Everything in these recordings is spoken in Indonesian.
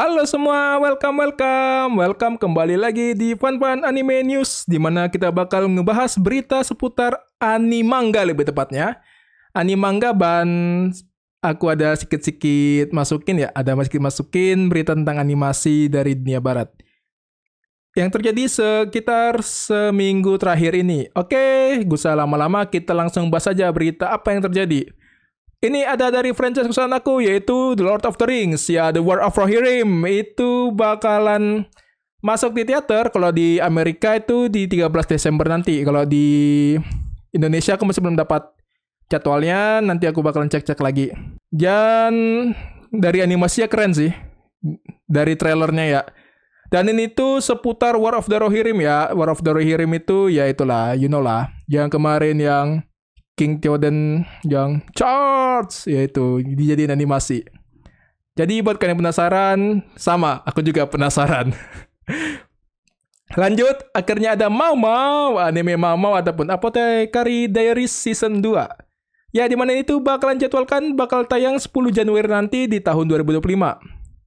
Halo semua, welcome welcome. Welcome kembali lagi di Fun Fun Anime News di mana kita bakal ngebahas berita seputar anime manga lebih tepatnya. Anime manga ban aku ada sikit-sikit masukin ya, ada sedikit masukin berita tentang animasi dari dunia barat. Yang terjadi sekitar seminggu terakhir ini. Oke, gak usah lama-lama, kita langsung bahas saja berita apa yang terjadi. Ini ada dari franchise kesukaan aku yaitu The Lord of the Rings ya The War of Rohirrim itu bakalan masuk di teater kalau di Amerika itu di 13 Desember nanti kalau di Indonesia aku masih belum dapat jadwalnya nanti aku bakalan cek-cek lagi dan dari animasinya keren sih dari trailernya ya dan ini tuh seputar War of the Rohirrim ya War of the Rohirrim itu ya itulah you know lah yang kemarin yang King Theoden yang Charge yaitu dijadiin animasi. Jadi buat kalian yang penasaran, sama aku juga penasaran. Lanjut, akhirnya ada Mau Mau, anime Mau Mau ataupun Apothecary Diaries Season 2. Ya, di mana itu bakalan jadwalkan bakal tayang 10 Januari nanti di tahun 2025.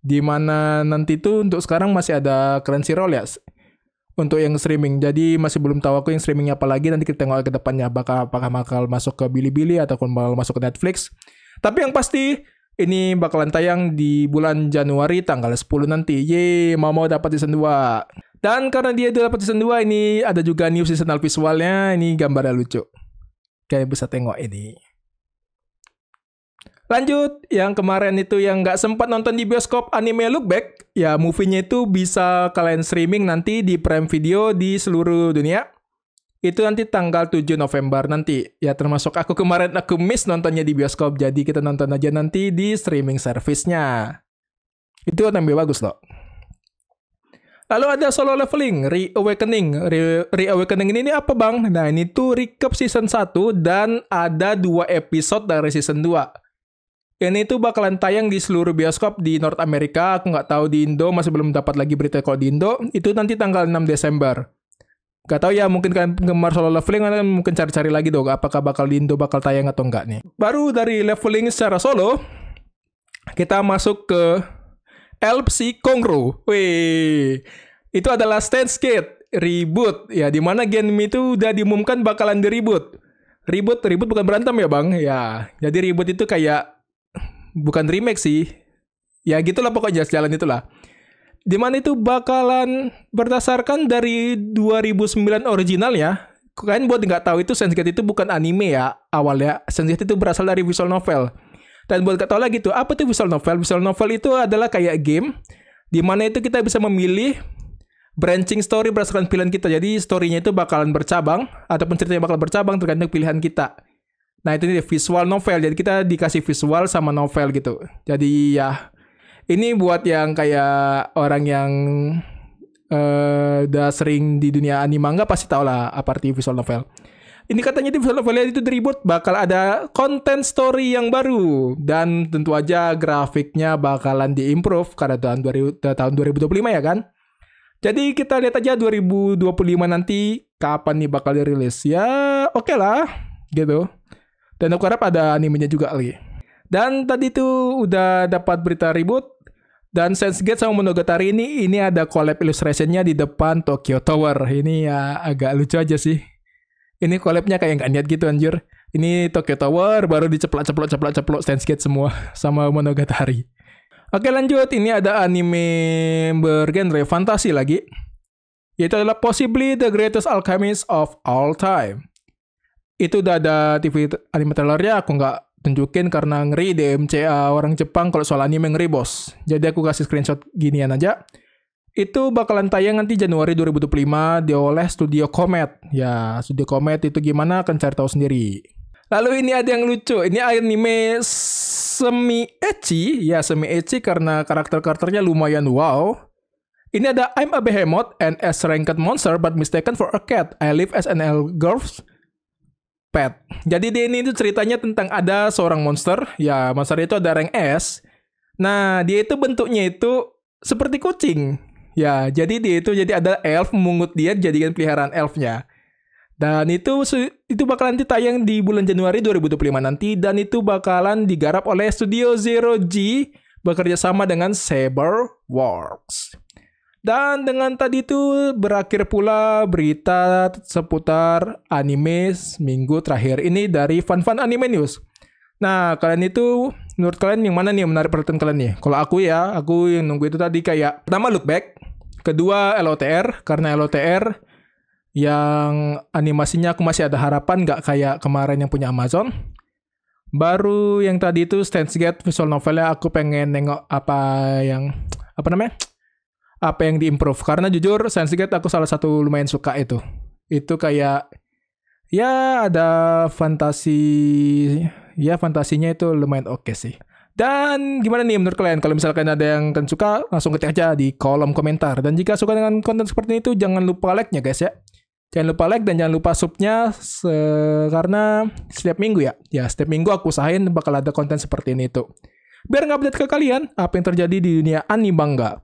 Di mana nanti itu untuk sekarang masih ada Crunchyroll ya untuk yang streaming. Jadi masih belum tahu aku yang streamingnya apa lagi. Nanti kita tengok ke depannya apakah apakah bakal masuk ke Bilibili ataupun bakal masuk ke Netflix. Tapi yang pasti ini bakalan tayang di bulan Januari tanggal 10 nanti. Ye, mau mau dapat season 2. Dan karena dia dapat season 2 ini ada juga new seasonal visualnya. Ini gambarnya lucu. Kalian bisa tengok ini. Lanjut, yang kemarin itu yang nggak sempat nonton di bioskop anime Look Back, Ya, movie-nya itu bisa kalian streaming nanti di Prime Video di seluruh dunia. Itu nanti tanggal 7 November nanti. Ya, termasuk aku kemarin aku miss nontonnya di bioskop. Jadi kita nonton aja nanti di streaming servicenya. nya Itu lebih bagus loh. Lalu ada solo leveling, reawakening. reawakening ini, ini apa bang? Nah ini tuh recap season 1 dan ada dua episode dari season 2. Ini tuh bakalan tayang di seluruh bioskop di North America. Aku nggak tahu di Indo masih belum dapat lagi berita kalau di Indo. Itu nanti tanggal 6 Desember. Gak tau ya mungkin kan penggemar solo leveling kan mungkin cari-cari lagi dong apakah bakal di Indo bakal tayang atau enggak nih. Baru dari leveling secara solo kita masuk ke LC Kongro. Wih. Itu adalah Stand Skate reboot ya dimana game itu udah diumumkan bakalan di reboot. reboot reboot bukan berantem ya bang, ya. Jadi reboot itu kayak bukan remake sih. Ya gitulah pokoknya jalan itulah. Dimana itu bakalan berdasarkan dari 2009 ya. Kalian buat nggak tahu itu sense itu bukan anime ya awalnya. sense itu berasal dari visual novel. Dan buat nggak tahu lagi tuh apa tuh visual novel. Visual novel itu adalah kayak game dimana itu kita bisa memilih branching story berdasarkan pilihan kita. Jadi story-nya itu bakalan bercabang ataupun ceritanya bakal bercabang tergantung pilihan kita. Nah itu dia visual novel. Jadi kita dikasih visual sama novel gitu. Jadi ya ini buat yang kayak orang yang uh, udah sering di dunia anime manga pasti tau lah apa arti visual novel. Ini katanya di visual novelnya itu reboot bakal ada konten story yang baru dan tentu aja grafiknya bakalan diimprove karena tahun 2000, eh, tahun 2025 ya kan. Jadi kita lihat aja 2025 nanti kapan nih bakal dirilis ya oke okay lah gitu. Dan aku harap ada animenya juga lagi. Dan tadi tuh udah dapat berita ribut dan Sensegate sama Monogatari ini ini ada collab illustrationnya di depan Tokyo Tower. Ini ya agak lucu aja sih. Ini collabnya kayak nggak niat gitu anjir. Ini Tokyo Tower baru diceplok-ceplok ceplok-ceplok Sensegate semua sama Monogatari. Oke lanjut, ini ada anime bergenre fantasi lagi. Yaitu adalah Possibly the Greatest Alchemist of All Time itu udah ada TV anime trailernya aku nggak tunjukin karena ngeri DMCA orang Jepang kalau soal anime ngeri bos. Jadi aku kasih screenshot ginian aja. Itu bakalan tayang nanti Januari 2025 oleh Studio Comet. Ya, Studio Comet itu gimana akan cari tahu sendiri. Lalu ini ada yang lucu. Ini anime semi ecchi. Ya, semi ecchi karena karakter-karakternya lumayan wow. Ini ada I'm a behemoth and as ranked monster but mistaken for a cat. I live as an elf girls pet. Jadi di ini itu ceritanya tentang ada seorang monster, ya monster itu ada rank S. Nah, dia itu bentuknya itu seperti kucing. Ya, jadi dia itu jadi ada elf memungut dia jadikan peliharaan elfnya. Dan itu itu bakalan ditayang di bulan Januari 2025 nanti dan itu bakalan digarap oleh Studio Zero G bekerja sama dengan Saber Works. Dan dengan tadi itu berakhir pula berita seputar anime minggu terakhir ini dari Fun Fun Anime News. Nah, kalian itu menurut kalian yang mana nih yang menarik perhatian kalian nih? Kalau aku ya, aku yang nunggu itu tadi kayak pertama look back, kedua LOTR karena LOTR yang animasinya aku masih ada harapan nggak kayak kemarin yang punya Amazon. Baru yang tadi itu Stance Gate visual novelnya aku pengen nengok apa yang apa namanya? apa yang diimprove karena jujur Science Gate aku salah satu lumayan suka itu itu kayak ya ada fantasi ya fantasinya itu lumayan oke okay sih dan gimana nih menurut kalian kalau misalkan ada yang kalian suka langsung ketik aja di kolom komentar dan jika suka dengan konten seperti itu jangan lupa like nya guys ya jangan lupa like dan jangan lupa subnya nya karena setiap minggu ya ya setiap minggu aku usahain bakal ada konten seperti ini tuh biar nggak update ke kalian apa yang terjadi di dunia anime manga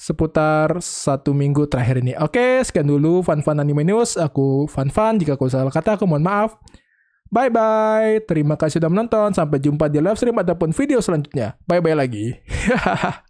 seputar satu minggu terakhir ini. Oke, sekian dulu Fan-Fan Anime News. Aku Fan-Fan, jika aku salah kata aku mohon maaf. Bye-bye, terima kasih sudah menonton. Sampai jumpa di live stream ataupun video selanjutnya. Bye-bye lagi.